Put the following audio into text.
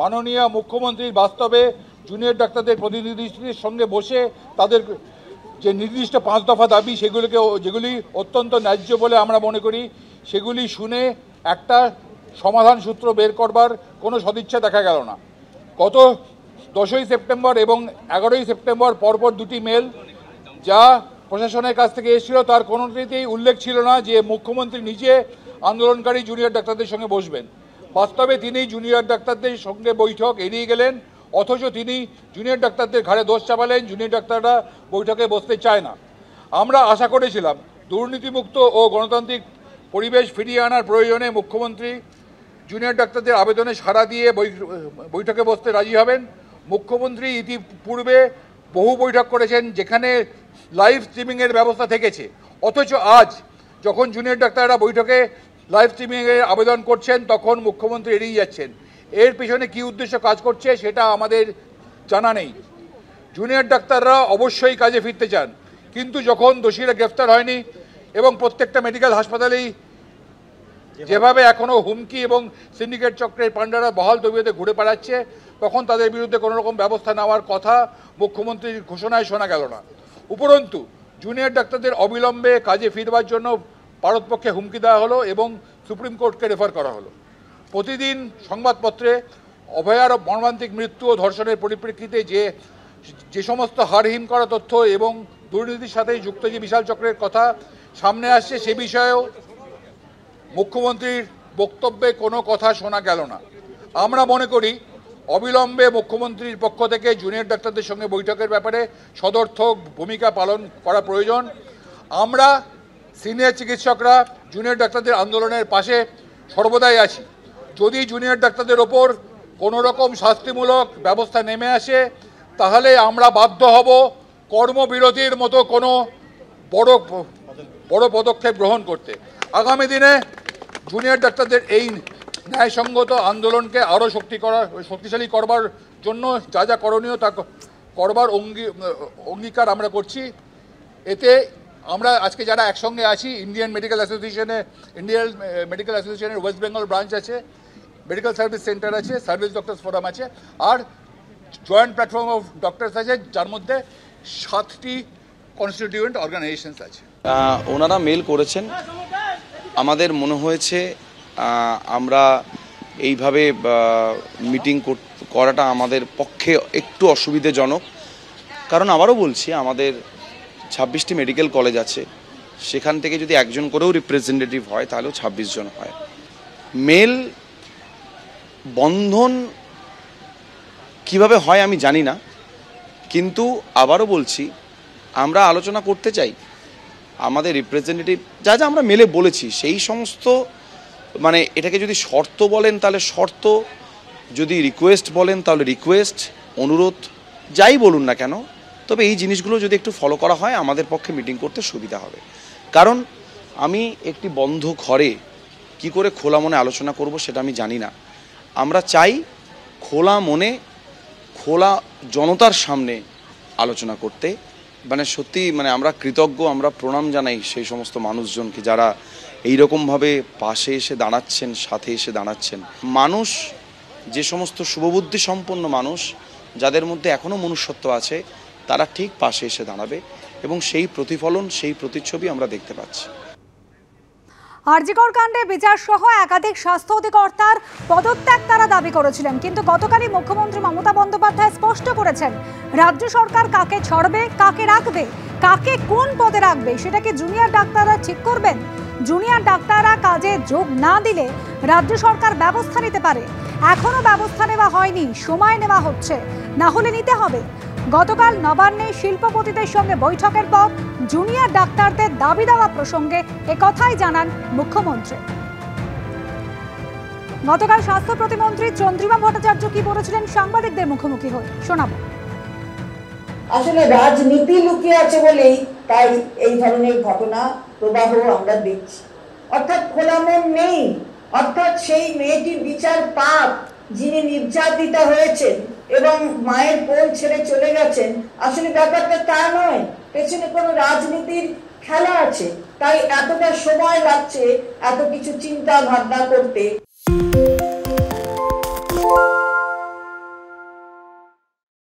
মাননীয় মুখ্যমন্ত্রীর বাস্তবে জুনিয়র ডাক্তারদের প্রতিনিধিদের সঙ্গে বসে তাদের যে নির্দিষ্ট পাঁচ দফা দাবি সেগুলিকে যেগুলি অত্যন্ত ন্যায্য বলে আমরা মনে করি সেগুলি শুনে একটা সমাধান সূত্র বের করবার কোনো সদিচ্ছা দেখা গেল না গত দশই সেপ্টেম্বর এবং এগারোই সেপ্টেম্বর পরপর দুটি মেল যা প্রশাসনের কাছ থেকে এসেছিল তার কোনোটিতেই উল্লেখ ছিল না যে মুখ্যমন্ত্রী নিজে আন্দোলনকারী জুনিয়র ডাক্তারদের সঙ্গে বসবেন বাস্তবে তিনি জুনিয়র ডাক্তারদের সঙ্গে বৈঠক এড়িয়ে গেলেন অথচ তিনি জুনিয়র ডাক্তারদের ঘাড়ে দোষ চাপালেন জুনিয়র ডাক্তাররা বৈঠকে বসতে চায় না আমরা আশা করেছিলাম দুর্নীতিমুক্ত ও গণতান্ত্রিক পরিবেশ ফিরিয়ে আনার প্রয়োজনে মুখ্যমন্ত্রী জুনিয়র ডাক্তারদের আবেদনে সাড়া দিয়ে বৈঠকে বসতে রাজি হবেন মুখ্যমন্ত্রী ইতিপূর্বে বহু বৈঠক করেছেন যেখানে লাইভ স্ট্রিমিংয়ের ব্যবস্থা থেকেছে অথচ আজ যখন জুনিয়র ডাক্তাররা বৈঠকে লাইভ স্ট্রিমিংয়ের আবেদন করছেন তখন মুখ্যমন্ত্রী এড়িয়ে যাচ্ছেন এর পিছনে কি উদ্দেশ্য কাজ করছে সেটা আমাদের জানা নেই জুনিয়র ডাক্তাররা অবশ্যই কাজে ফিরতে চান কিন্তু যখন দোষীরা গ্রেফতার হয়নি এবং প্রত্যেকটা মেডিকেল হাসপাতালেই যেভাবে এখনও হুমকি এবং সিন্ডিকেট চক্রের পাণ্ডারা বহাল তবিয়তে ঘুরে পাড়াচ্ছে তখন তাদের বিরুদ্ধে কোনো রকম ব্যবস্থা নেওয়ার কথা মুখ্যমন্ত্রীর ঘোষণায় শোনা গেল না উপরন্তু জুনিয়র ডাক্তারদের অবিলম্বে কাজে ফিরবার জন্য ভারতপক্ষে হুমকি দেওয়া হলো এবং সুপ্রিম কোর্টকে রেফার করা হলো প্রতিদিন সংবাদপত্রে অভয়ার মর্মান্তিক মৃত্যু ও ধর্ষণের পরিপ্রেক্ষিতে যে যে সমস্ত হারহীন করা তথ্য এবং দুর্নীতির সাথে যুক্ত যে বিশাল চক্রের কথা সামনে আসছে সে বিষয়েও মুখ্যমন্ত্রীর বক্তব্যে কোনো কথা শোনা গেল না আমরা মনে করি অবিলম্বে মুখ্যমন্ত্রীর পক্ষ থেকে জুনিয়র ডাক্তারদের সঙ্গে বৈঠকের ব্যাপারে সদর্থক ভূমিকা পালন করা প্রয়োজন আমরা সিনিয়র চিকিৎসকরা জুনিয়র ডাক্তারদের আন্দোলনের পাশে সর্বদাই আছি যদি জুনিয়র ডাক্তারদের ওপর কোনো রকম শাস্তিমূলক ব্যবস্থা নেমে আসে তাহলে আমরা বাধ্য হব কর্মবিরতির মতো কোনো বড় বড় পদক্ষেপ গ্রহণ করতে আগামী দিনে জুনিয়র ডাক্তারদের এই ন্যায়সঙ্গত আন্দোলনকে আরও শক্তি করা শক্তিশালী করবার জন্য যা যা করণীয় তা করবার অঙ্গীকার আমরা করছি এতে আমরা আজকে যারা একসঙ্গে আছি ইন্ডিয়ান মেডিকেল অ্যাসোসিয়েশনে ইন্ডিয়ান মেডিকেল অ্যাসোসিয়েশনের ওয়েস্ট বেঙ্গল ব্রাঞ্চ আছে মেডিকেল সার্ভিস সেন্টার আছে সার্ভিস ডক্টরস ফোরাম আছে আর জয়েন্ট প্ল্যাটফর্ম অফ ডক্টরস আছে যার মধ্যে সাতটি কনস্টিটিউয়েন্ট অর্গানাইজেশনস আছে ওনারা মেল করেছেন আমাদের মনে হয়েছে আমরা এইভাবে মিটিং করাটা আমাদের পক্ষে একটু অসুবিধেজনক কারণ আবারও বলছি আমাদের ছাব্বিশটি মেডিকেল কলেজ আছে সেখান থেকে যদি একজন করেও রিপ্রেজেন্টেটিভ হয় তাহলেও ছাব্বিশ জন হয় মেল বন্ধন কিভাবে হয় আমি জানি না কিন্তু আবারও বলছি আমরা আলোচনা করতে চাই আমাদের রিপ্রেজেন্টেটিভ যা যা আমরা মেলে বলেছি সেই সমস্ত মানে এটাকে যদি শর্ত বলেন তাহলে শর্ত যদি রিকোয়েস্ট বলেন তাহলে রিকোয়েস্ট অনুরোধ যাই বলুন না কেন তবে এই জিনিসগুলো যদি একটু ফলো করা হয় আমাদের পক্ষে মিটিং করতে সুবিধা হবে কারণ আমি একটি বন্ধ ঘরে কি করে খোলা মনে আলোচনা করব সেটা আমি জানি না আমরা চাই খোলা মনে খোলা জনতার সামনে আলোচনা করতে মানে সত্যি মানে আমরা কৃতজ্ঞ আমরা প্রণাম জানাই সেই সমস্ত মানুষজনকে যারা এইরকমভাবে পাশে এসে দাঁড়াচ্ছেন সাথে এসে দাঁড়াচ্ছেন মানুষ যে সমস্ত শুভবুদ্ধি সম্পন্ন মানুষ যাদের মধ্যে এখনও মনুষ্যত্ব আছে তারা ঠিক পাশে এসে দাঁড়াবে এবং সেই প্রতিফলন সেই প্রতিচ্ছবি আমরা দেখতে পাচ্ছি আরজিকর কাণ্ডে বিচার সহ একাধিক স্বাস্থ্য অধিকর্তার পদত্যাগ তারা দাবি করেছিলেন কিন্তু গতকালই মুখ্যমন্ত্রী মমতা বন্দ্যোপাধ্যায় স্পষ্ট করেছেন রাজ্য সরকার কাকে ছড়বে কাকে রাখবে কাকে কোন পদে রাখবে সেটা কি জুনিয়র ডাক্তাররা ঠিক করবেন জুনিয়র ডাক্তাররা কাজে যোগ না দিলে রাজ্য সরকার ব্যবস্থা নিতে পারে এখনও ব্যবস্থা নেওয়া হয়নি সময় নেওয়া হচ্ছে না হলে নিতে হবে গতকাল নবান্নে শিল্পপতিদের সঙ্গে বৈঠকের পর জুনিয়র ডাক্তারদের দাবি দেওয়া প্রসঙ্গে একথাই জানান মুখ্যমন্ত্রী গতকাল স্বাস্থ্য প্রতিমন্ত্রী চন্দ্রিমা ভট্টাচার্য কি বলেছিলেন সাংবাদিকদের মুখোমুখি হয়ে শোনাব আসলে রাজনীতি লুকিয়ে আছে বলেই তাই এই ধরনের ঘটনা প্রবাহ আমরা দেখছি অর্থাৎ মন নেই অর্থাৎ সেই মেয়েটির বিচার পাপ যিনি নির্যাতিতা হয়েছেন এবং মায়ের বোন ছেড়ে চলে গেছেন আসলে ব্যাপারটা তা নয় পেছনে কোনো রাজনীতির খেলা আছে তাই এতটা সময় লাগছে এত কিছু চিন্তা ভাবনা করতে